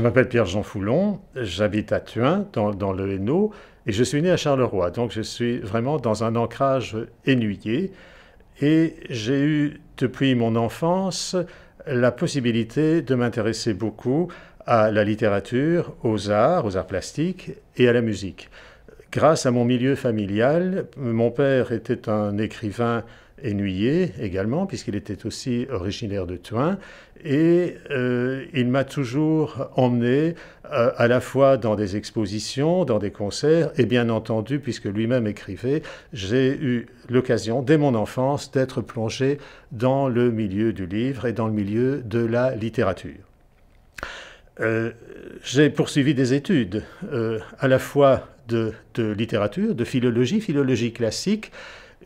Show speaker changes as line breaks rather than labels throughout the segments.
je m'appelle Pierre-Jean Foulon, j'habite à Thuin, dans, le Hainaut, et je suis né à Charleroi. Donc je suis vraiment dans un ancrage ennuyé. Et j'ai eu, depuis mon enfance, la possibilité de m'intéresser beaucoup à la littérature, aux arts, aux arts plastiques et à la musique. Grâce à mon milieu familial, mon père était un écrivain Ennuyé également, puisqu'il était aussi originaire de Thuin. Et euh, il m'a toujours emmené euh, à la fois dans des expositions, dans des concerts, et bien entendu, puisque lui-même écrivait, j'ai eu l'occasion, dès mon enfance, d'être plongé dans le milieu du livre et dans le milieu de la littérature. Euh, j'ai poursuivi des études à la fois de, de littérature, de philologie, philologie classique,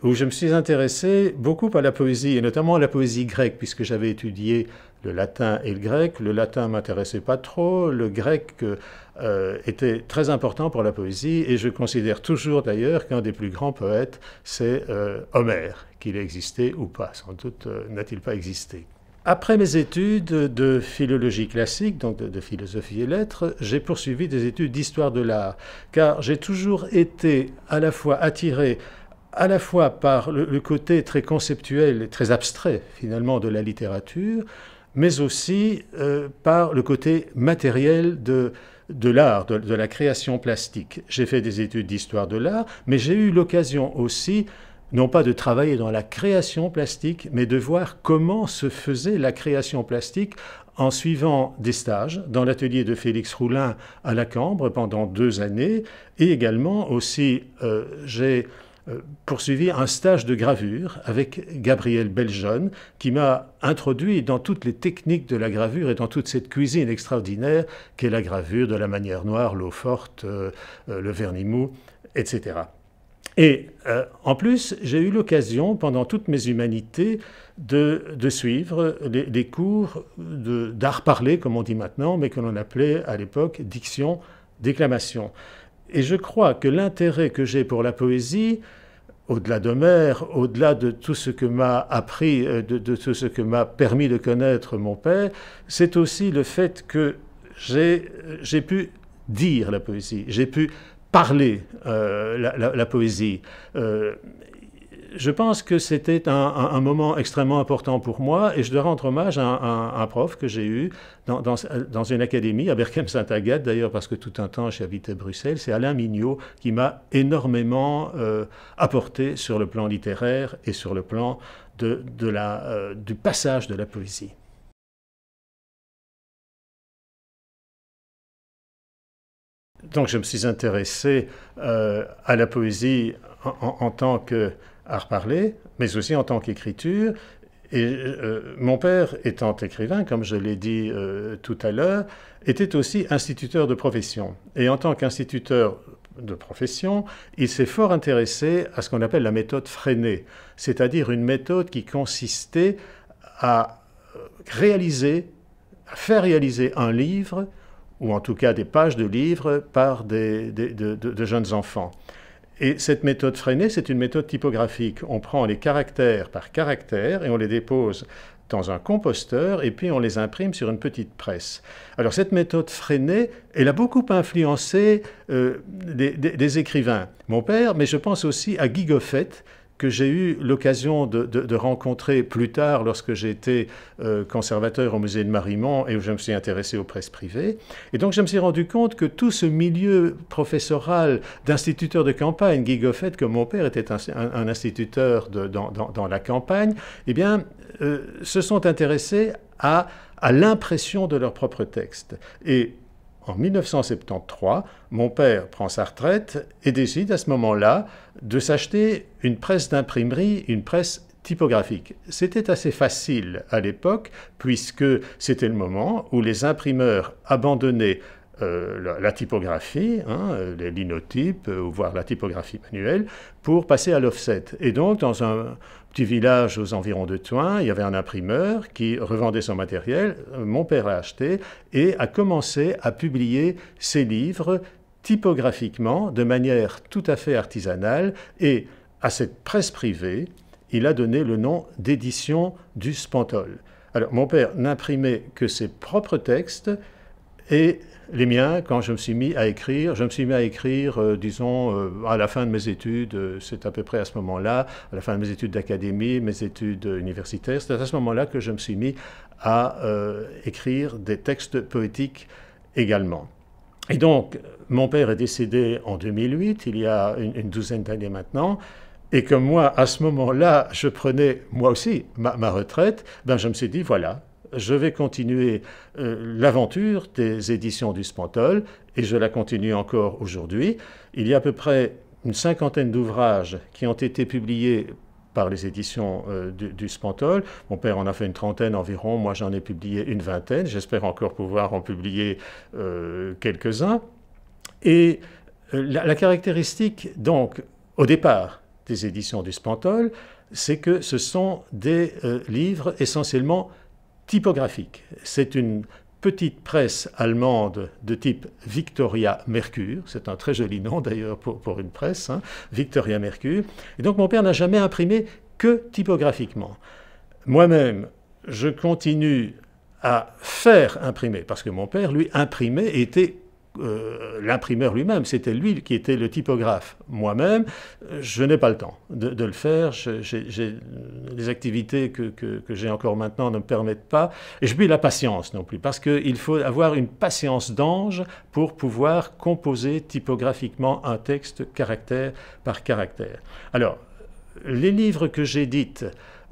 où je me suis intéressé beaucoup à la poésie, et notamment à la poésie grecque, puisque j'avais étudié le latin et le grec. Le latin m'intéressait pas trop, le grec euh, euh, était très important pour la poésie, et je considère toujours d'ailleurs qu'un des plus grands poètes, c'est euh, Homère, qu'il ait existé ou pas, sans doute n'a-t-il pas existé. Après mes études de philologie classique, donc de philosophie et lettres, j'ai poursuivi des études d'histoire de l'art, car j'ai toujours été à la fois attiré à la fois par le, côté très conceptuel et très abstrait finalement de la littérature, mais aussi euh, par le côté matériel de, l'art, de, la création plastique. J'ai fait des études d'histoire de l'art, mais j'ai eu l'occasion aussi non pas de travailler dans la création plastique, mais de voir comment se faisait la création plastique en suivant des stages dans l'atelier de Félix Roulin à la Cambre pendant deux années, et également aussi euh, j'ai euh, poursuivi un stage de gravure avec Gabriel Beljeune, qui m'a introduit dans toutes les techniques de la gravure et dans toute cette cuisine extraordinaire qu'est la gravure de la manière noire, l'eau forte, euh, euh, le vernis mou, etc. Et en plus, j'ai eu l'occasion, pendant toutes mes humanités, de, suivre des les cours d'art parlé, comme on dit maintenant, mais que l'on appelait à l'époque diction, déclamation. Et je crois que l'intérêt que j'ai pour la poésie, au-delà de d'Homère, au-delà de tout ce que m'a appris, euh, de, tout ce que m'a permis de connaître mon père, c'est aussi le fait que j'ai euh, pu dire la poésie, j'ai pu parler euh, la, poésie je pense que c'était un, moment extrêmement important pour moi et je dois rendre hommage à, un prof que j'ai eu dans, une académie à Berkem-Saint-Agathe d'ailleurs parce que tout un temps j'habitais Bruxelles, c'est Alain Mignot qui m'a énormément euh, apporté sur le plan littéraire et sur le plan de, la, euh, du passage de la poésie. Donc je me suis intéressé euh, à la poésie en tant que à reparler, mais aussi en tant qu'écriture. Et euh, mon père, étant écrivain, comme je l'ai dit euh, tout à l'heure, était aussi instituteur de profession. Et en tant qu'instituteur de profession, il s'est fort intéressé à ce qu'on appelle la méthode freinée, c'est-à-dire une méthode qui consistait à euh, réaliser, à faire réaliser un livre, ou en tout cas des pages de livres, par des, de jeunes enfants. Et cette méthode freinée, c'est une méthode typographique. On prend les caractères par caractère et on les dépose dans un composteur et puis on les imprime sur une petite presse. Alors cette méthode freinée, elle a beaucoup influencé euh, des, des, écrivains. Mon père, mais je pense aussi à Guy Goffet, que j'ai eu l'occasion de, rencontrer plus tard lorsque j'étais euh, conservateur au musée de Marimont et où je me suis intéressé aux presses privées. Et donc je me suis rendu compte que tout ce milieu professoral d'instituteurs de campagne, Guy Goffet, comme mon père était un, instituteur de, dans, la campagne, eh bien, euh, se sont intéressés à, à l'impression de leurs propres textes. Et en 1973, mon père prend sa retraite et décide à ce moment-là de s'acheter une presse d'imprimerie, une presse typographique. C'était assez facile à l'époque puisque c'était le moment où les imprimeurs abandonnaient euh, la, typographie, hein, euh, les linotypes, euh, voire la typographie manuelle, pour passer à l'offset. Et donc, dans un petit village aux environs de Toin, il y avait un imprimeur qui revendait son matériel, mon père l'a acheté, et a commencé à publier ses livres typographiquement, de manière tout à fait artisanale, et à cette presse privée, il a donné le nom d'édition du Spantol. Alors, mon père n'imprimait que ses propres textes, et les miens, quand je me suis mis à écrire, je me suis mis à écrire, euh, disons, euh, à la fin de mes études, euh, c'est à peu près à ce moment-là, à la fin de mes études d'académie, mes études universitaires, c'est à ce moment-là que je me suis mis à écrire des textes poétiques également. Et donc, mon père est décédé en 2008, il y a une, douzaine d'années maintenant, et comme moi, à ce moment-là, je prenais moi aussi ma, ma retraite, ben je me suis dit, voilà, je vais continuer euh, l'aventure des éditions du Spantol, et je la continue encore aujourd'hui. Il y a à peu près une cinquantaine d'ouvrages qui ont été publiés par les éditions euh, du, Spantol. Mon père en a fait une trentaine environ, moi j'en ai publié une vingtaine, j'espère encore pouvoir en publier euh, quelques-uns. Et la, caractéristique, donc, au départ des éditions du Spantol, c'est que ce sont des livres essentiellement typographique. C'est une petite presse allemande de type Victoria Mercure, c'est un très joli nom d'ailleurs pour, une presse, hein, Victoria Mercure. Et donc mon père n'a jamais imprimé que typographiquement. Moi-même, je continue à faire imprimer, parce que mon père, lui, imprimait, était euh, l'imprimeur lui-même, c'était lui qui était le typographe. Moi-même, je n'ai pas le temps de, le faire. j'ai, euh, les activités que, que, j'ai encore maintenant ne me permettent pas. Et je puis la patience non plus, parce qu'il faut avoir une patience d'ange pour pouvoir composer typographiquement un texte caractère par caractère. Alors, les livres que j'édite,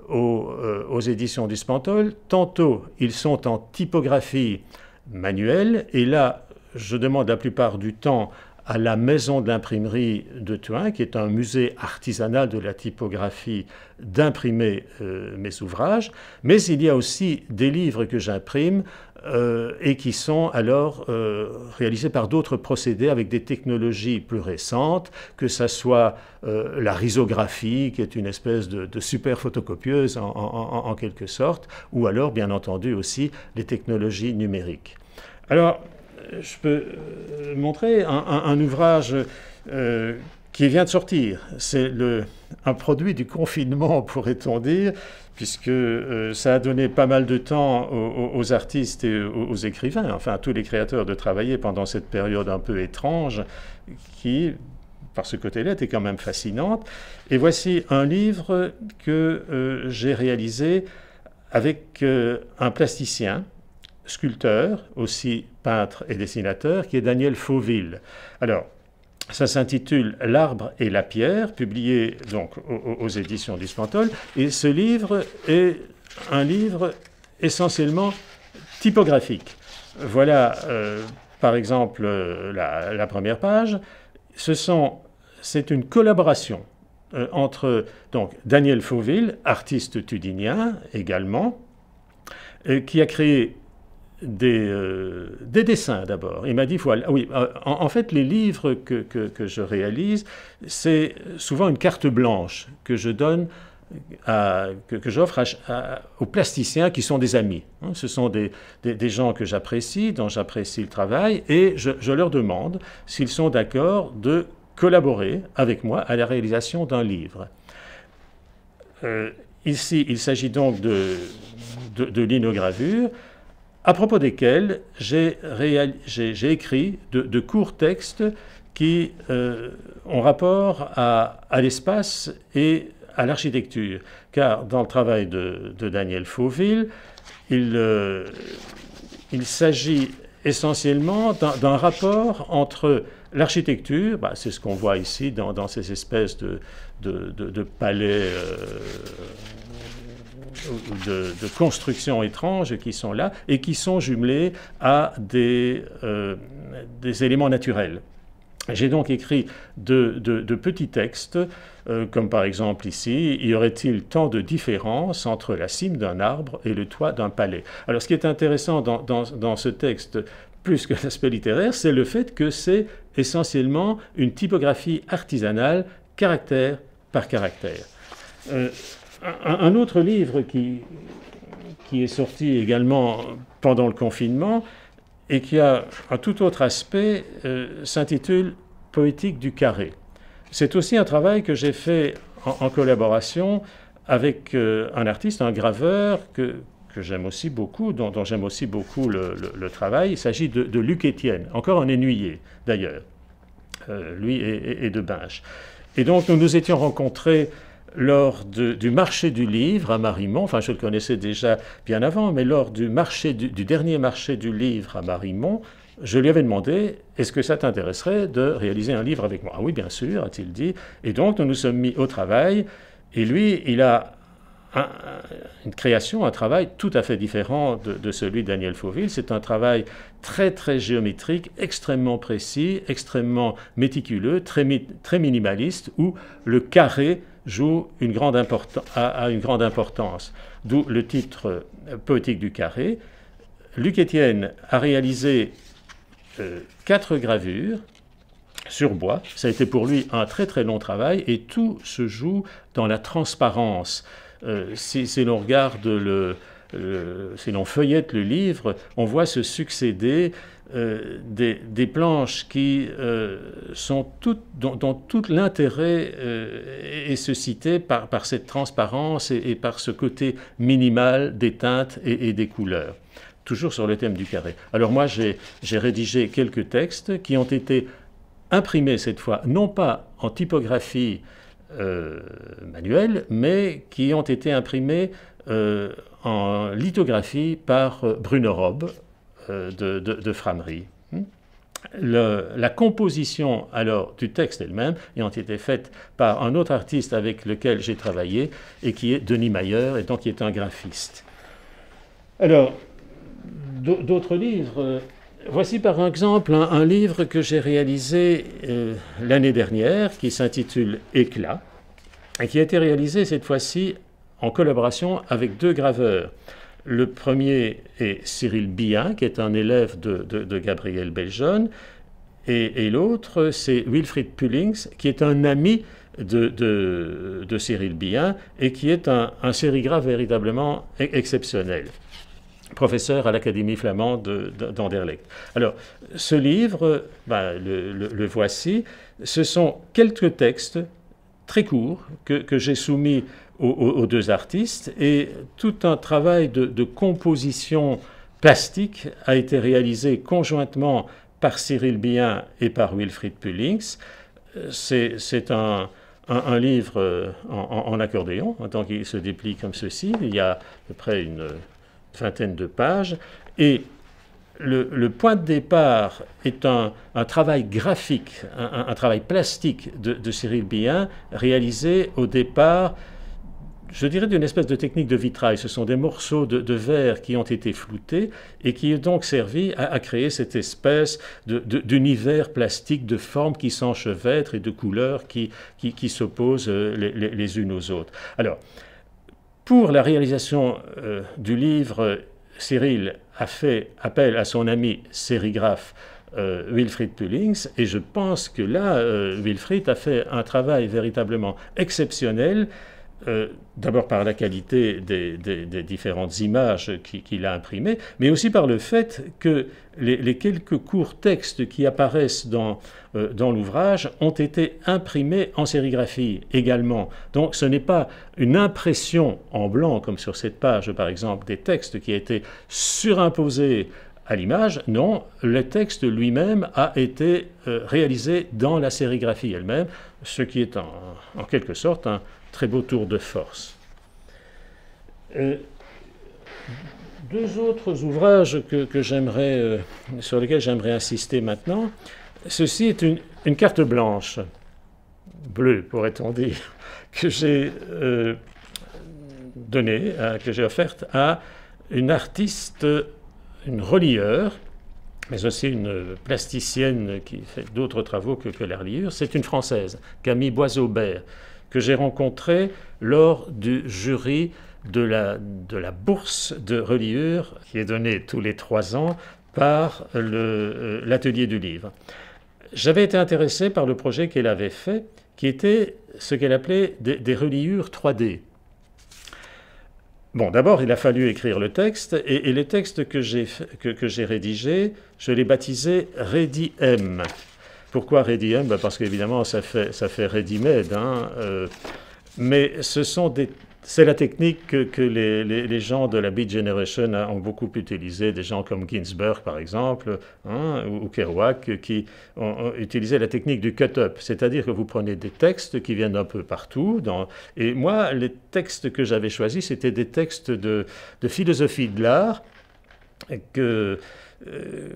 aux, euh, aux, éditions du Spantol. Tantôt, ils sont en typographie manuelle, et là, je demande la plupart du temps à la maison de l'imprimerie de Thuin, qui est un musée artisanal de la typographie, d'imprimer euh, mes ouvrages, mais il y a aussi des livres que j'imprime euh, et qui sont alors euh, réalisés par d'autres procédés avec des technologies plus récentes, que ça soit la risographie, qui est une espèce de, super photocopieuse en, en quelque sorte, ou alors bien entendu aussi les technologies numériques. Alors, euh, je peux euh, montrer un, ouvrage euh, qui vient de sortir. C'est un produit du confinement, pourrait-on dire, puisque ça a donné pas mal de temps aux, artistes et aux, écrivains, enfin à tous les créateurs, de travailler pendant cette période un peu étrange qui, par ce côté-là, était quand même fascinante. Et voici un livre que j'ai réalisé avec un plasticien sculpteur, aussi peintre et dessinateur, qui est Daniel Fauville. Alors, ça s'intitule L'arbre et la pierre, publié donc aux, éditions du Spantol. Et ce livre est un livre essentiellement typographique. Voilà, euh, par exemple, euh, la, première page. Ce sont, c'est une collaboration euh, entre donc Daniel Fauville, artiste tudinien également, qui a créé euh, des, dessins d'abord. Il m'a dit, voilà, oui, euh, en, fait, les livres que, je réalise, c'est souvent une carte blanche que je donne que, j'offre aux plasticiens qui sont des amis. Hein. ce sont des, gens que j'apprécie, dont j'apprécie le travail, et je, leur demande s'ils sont d'accord de collaborer avec moi à la réalisation d'un livre. Euh, ici, il s'agit donc de, de, de l'inogravure à propos desquels j'ai écrit de, courts textes qui euh, ont rapport à, à l'espace et à l'architecture. Car dans le travail de, Daniel Fauville, il, euh, il s'agit essentiellement d'un rapport entre l'architecture, bah, c'est ce qu'on voit ici dans, ces espèces de, de palais. Euh, de, de, constructions étranges qui sont là et qui sont jumelées à des, euh, des éléments naturels. J'ai donc écrit de, petits textes, euh, comme par exemple ici, y aurait-il tant de différence entre la cime d'un arbre et le toit d'un palais Alors ce qui est intéressant dans, ce texte, plus que l'aspect littéraire, c'est le fait que c'est essentiellement une typographie artisanale, caractère par caractère. Euh, un, autre livre qui, qui est sorti également pendant le confinement et qui a un tout autre aspect euh, s'intitule Poétique du carré. C'est aussi un travail que j'ai fait en, collaboration avec euh, un artiste, un graveur que, que j'aime aussi beaucoup, dont, j'aime aussi beaucoup le, travail. Il s'agit de, Luc Étienne, encore un ennuyé d'ailleurs, euh, lui et, de Binge. Et donc nous nous étions rencontrés lors du marché du livre à Marimont, enfin je le connaissais déjà bien avant, mais lors du, dernier marché du livre à Marimont, je lui avais demandé Est-ce que ça t'intéresserait de réaliser un livre avec moi Ah oui, bien sûr, a-t-il dit. Et donc nous nous sommes mis au travail, et lui, il a une création, un travail tout à fait différent de, celui de Daniel Fauville. C'est un travail très très géométrique, extrêmement précis, extrêmement méticuleux, très, très minimaliste, où le carré joue une grande a, a, une grande importance, d'où le titre euh, poétique du carré. Luc Étienne a réalisé euh, quatre gravures sur bois. Ça a été pour lui un très très long travail et tout se joue dans la transparence. Euh, si, l'on regarde le, si l'on feuillette le livre, on voit se succéder euh, des, planches qui euh, sont toutes, dont, tout l'intérêt euh, est suscité par, par cette transparence et, par ce côté minimal des teintes et, des couleurs. Toujours sur le thème du carré. Alors moi, j'ai rédigé quelques textes qui ont été imprimés cette fois, non pas en typographie manuelle, mais qui ont été imprimés en lithographie par Bruno Robe, euh, de, Framerie hmm. la composition alors du texte elle-même ayant été faite par un autre artiste avec lequel j'ai travaillé et qui est Denis Mayer et donc qui est un graphiste. Alors, d'autres livres. Euh, voici par exemple un, livre que j'ai réalisé euh, l'année dernière qui s'intitule Éclat et qui a été réalisé cette fois-ci en collaboration avec deux graveurs. Le premier est Cyril bihan, qui est un élève de, Gabriel Beljeune, et, l'autre, c'est Wilfried Pullings, qui est un ami de, Cyril Bien et qui est un, sérigraphe véritablement e-, exceptionnel, professeur à l'Académie flamande d'Anderlecht. Alors, ce livre, bah, le, voici, ce sont quelques textes très courts que j'ai soumis aux, deux artistes. Et tout un travail de, composition plastique a été réalisé conjointement par Cyril Bien et par Wilfried Pullings. C'est un, un, un, livre euh, en, en, accordéon, qu'il se déplie comme ceci. Il y a à peu près une vingtaine de pages. Et le, point de départ est un, un travail graphique, un, travail plastique de, Cyril Bien, réalisé au départ je dirais, d'une espèce de technique de vitrail. Ce sont des morceaux de, verre qui ont été floutés et qui ont donc servi à, créer cette espèce d'univers plastique de formes qui s'enchevêtrent et de couleurs qui, qui, s'opposent euh, les, unes aux autres. Alors, pour la réalisation euh, du livre, Cyril a fait appel à son ami sérigraphe euh, Wilfried Pullings, et je pense que là, Wilfried a fait un travail véritablement exceptionnel euh, d'abord par la qualité des, différentes images qu'il a imprimées, mais aussi par le fait que les, quelques courts textes qui apparaissent euh, dans, l'ouvrage ont été imprimés en sérigraphie également. Donc ce n'est pas une impression en blanc, comme sur cette page par exemple, des textes qui a été surimposé à l'image, non, le texte lui-même a été euh, réalisé dans la sérigraphie elle-même, ce qui est en, en quelque sorte un, Très beau tour de force. Euh, deux autres ouvrages que, j'aimerais, euh, sur lesquels j'aimerais insister maintenant. Ceci est une, carte blanche, bleue pourrait-on dire, que j'ai donné, euh, donnée, que j'ai offerte à une artiste, une relieure, mais aussi une plasticienne qui fait d'autres travaux que, que la reliure. C'est une Française, Camille Boiseaubert que j'ai rencontré lors du jury de la, bourse de reliure qui est donnée tous les trois ans par euh, l'atelier du livre. J'avais été intéressé par le projet qu'elle avait fait, qui était ce qu'elle appelait des, reliures 3D. Bon, d'abord, il a fallu écrire le texte, et, les textes que j'ai que, rédigés, je les baptisais Ready M, pourquoi ready ben, Parce qu'évidemment, ça fait, ça fait ready hein, euh, mais ce sont des c'est la technique que, les, les, gens de la Beat Generation ont beaucoup utilisée, des gens comme Ginsberg par exemple, hein, ou, Kerouac, qui ont, utilisé la technique du cut-up, c'est-à-dire que vous prenez des textes qui viennent un peu partout. Dans... Et moi, les textes que j'avais choisis, c'était des textes de, de philosophie de l'art que euh,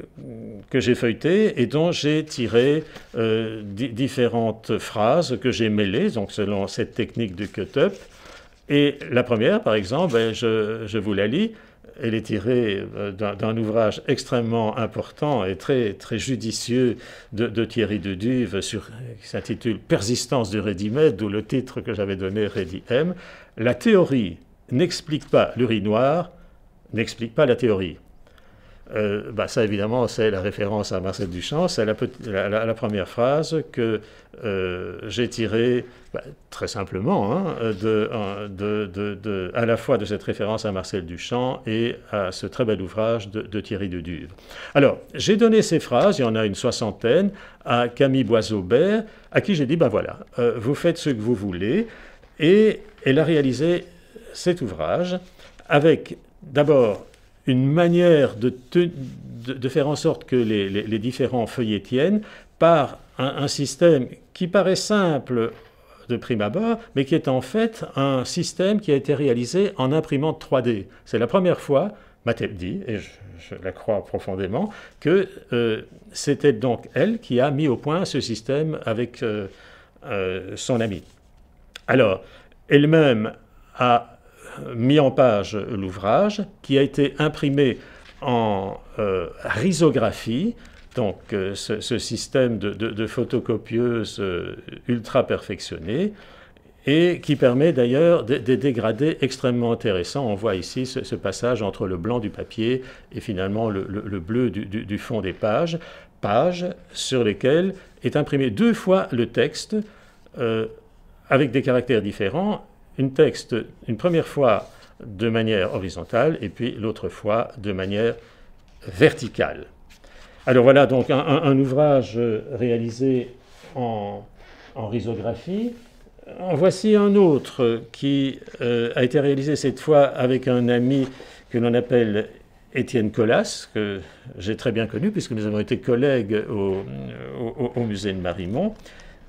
que j'ai feuilleté et dont j'ai tiré euh, différentes phrases que j'ai mêlées, donc selon cette technique du cut-up. Et la première, par exemple, ben, je, vous la lis, elle est tirée euh, d'un ouvrage extrêmement important et très, très judicieux de, de Thierry Duduve, sur, qui s'intitule Persistance du Ready-Med, d'où le titre que j'avais donné Ready-M. La théorie n'explique pas l'urinoir, n'explique pas la théorie. Euh, bah ça évidemment c'est la référence à Marcel Duchamp, c'est la, première phrase que euh, j'ai tirée bah, très simplement hein, de, à la fois de cette référence à Marcel Duchamp et à ce très bel ouvrage de, Thierry de Duve. Alors j'ai donné ces phrases, il y en a une soixantaine, à Camille Boiseaubert, à qui j'ai dit ben voilà, euh, vous faites ce que vous voulez, et elle a réalisé cet ouvrage avec d'abord une manière de, de, faire en sorte que les, différents feuillets tiennent par un, système qui paraît simple de prime abord, mais qui est en fait un système qui a été réalisé en imprimante 3D. C'est la première fois, ma dit, et je, la crois profondément, que euh, c'était donc elle qui a mis au point ce système avec euh, euh, son ami. Alors, elle-même a mis en page l'ouvrage, qui a été imprimé en euh, risographie, donc euh, ce, système de, photocopieuse euh, ultra perfectionnée et qui permet d'ailleurs des, dégradés extrêmement intéressants. On voit ici ce, passage entre le blanc du papier et finalement le, bleu du, fond des pages, pages sur lesquelles est imprimé deux fois le texte euh, avec des caractères différents une, texte, une première fois de manière horizontale et puis l'autre fois de manière verticale. Alors voilà donc un, ouvrage réalisé en, en, risographie. En voici un autre qui euh, a été réalisé cette fois avec un ami que l'on appelle Étienne Collas, que j'ai très bien connu puisque nous avons été collègues au musée de Marimont.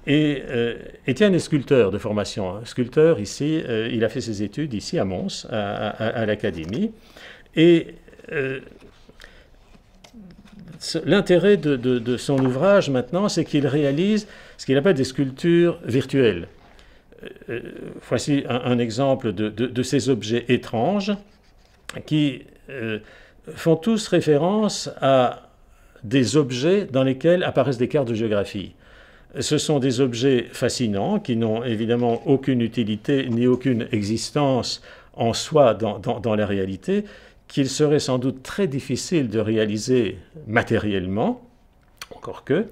Et euh, Étienne est sculpteur de formation. Hein. Sculpteur ici, euh, il a fait ses études ici à Mons, à, l'Académie. Et euh, l'intérêt de, son ouvrage maintenant, c'est qu'il réalise ce qu'il appelle des sculptures virtuelles. voici un, exemple de, ces objets étranges qui font tous référence à des objets dans lesquels apparaissent des cartes de géographie ce sont des objets fascinants qui n'ont évidemment aucune utilité ni aucune existence en soi dans, la réalité, qu'il serait sans doute très difficile de réaliser matériellement, encore que.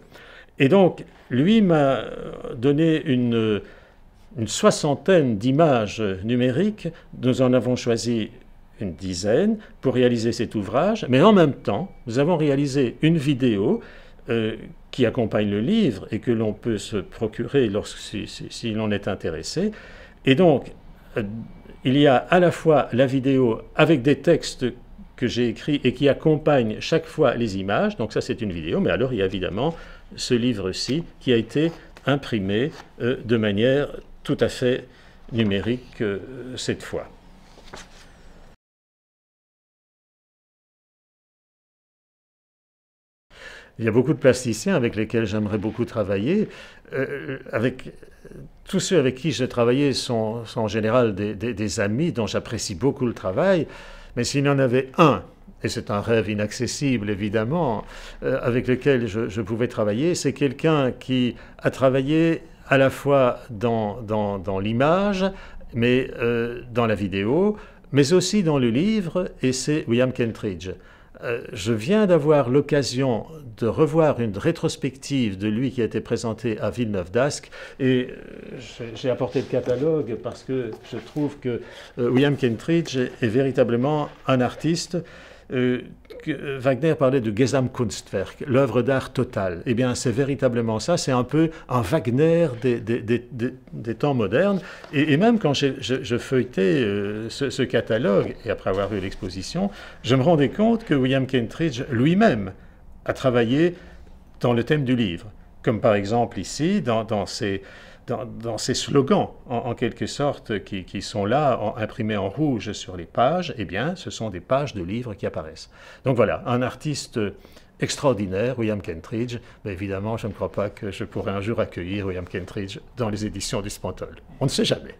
Et donc, lui m'a donné une, soixantaine d'images numériques. Nous en avons choisi une dizaine pour réaliser cet ouvrage, mais en même temps, nous avons réalisé une vidéo euh, qui accompagne le livre et que l'on peut se procurer lorsque, si, l'on est intéressé. Et donc, euh, il y a à la fois la vidéo avec des textes que j'ai écrits et qui accompagnent chaque fois les images. Donc ça, c'est une vidéo. Mais alors, il y a évidemment ce livre-ci qui a été imprimé euh, de manière tout à fait numérique euh, cette fois. Il y a beaucoup de plasticiens avec lesquels j'aimerais beaucoup travailler. Euh, euh, avec, tous ceux avec qui j'ai travaillé sont, en général des, amis dont j'apprécie beaucoup le travail. Mais s'il y en avait un, et c'est un rêve inaccessible évidemment, euh, avec lequel je, pouvais travailler, c'est quelqu'un qui a travaillé à la fois dans, l'image, mais dans la vidéo, mais aussi dans le livre, et c'est William Kentridge. Euh, je viens d'avoir l'occasion de revoir une rétrospective de lui qui a été présentée à Villeneuve d'Ascq et euh, j'ai apporté le catalogue parce que je trouve que euh, William Kentridge est véritablement un artiste euh, euh, Wagner parlait de Gesamtkunstwerk, l'œuvre d'art totale. Eh bien, c'est véritablement ça. C'est un peu un Wagner des, temps modernes. Et, même quand je, feuilletais euh, ce, catalogue, et après avoir vu l'exposition, je me rendais compte que William Kentridge lui-même a travaillé dans le thème du livre. Comme par exemple ici, dans, dans ses dans, ces slogans, en, quelque sorte, qui, sont là, imprimés en rouge sur les pages, eh bien, ce sont des pages de livres qui apparaissent. Donc voilà, un artiste extraordinaire, William Kentridge. Mais évidemment, je ne crois pas que je pourrai un jour accueillir William Kentridge dans les éditions du Spantol. On ne sait jamais.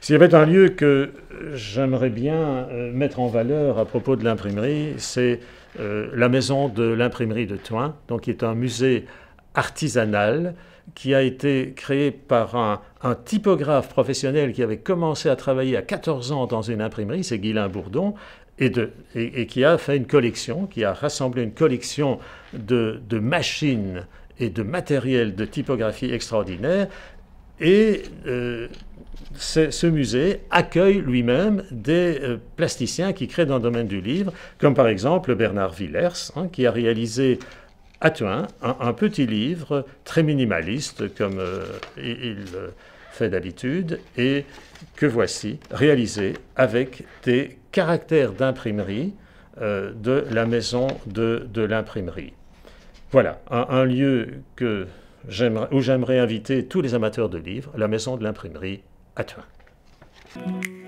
S'il y avait un lieu que j'aimerais bien euh, mettre en valeur à propos de l'imprimerie, c'est euh, la maison de l'imprimerie de Toin, donc qui est un musée artisanal qui a été créé par un, typographe professionnel qui avait commencé à travailler à 14 ans dans une imprimerie, c'est Guylain Bourdon, et, et, qui a fait une collection, qui a rassemblé une collection de, machines et de matériel de typographie extraordinaire. Et euh, ce musée accueille lui-même des euh, plasticiens qui créent dans le domaine du livre, comme par exemple Bernard Villers, hein, qui a réalisé à Thuin un, petit livre très minimaliste, comme euh, il, fait d'habitude, et que voici réalisé avec des caractères d'imprimerie euh, de la maison de, l'imprimerie. Voilà, un, lieu que où j'aimerais inviter tous les amateurs de livres, la maison de l'imprimerie अच्छा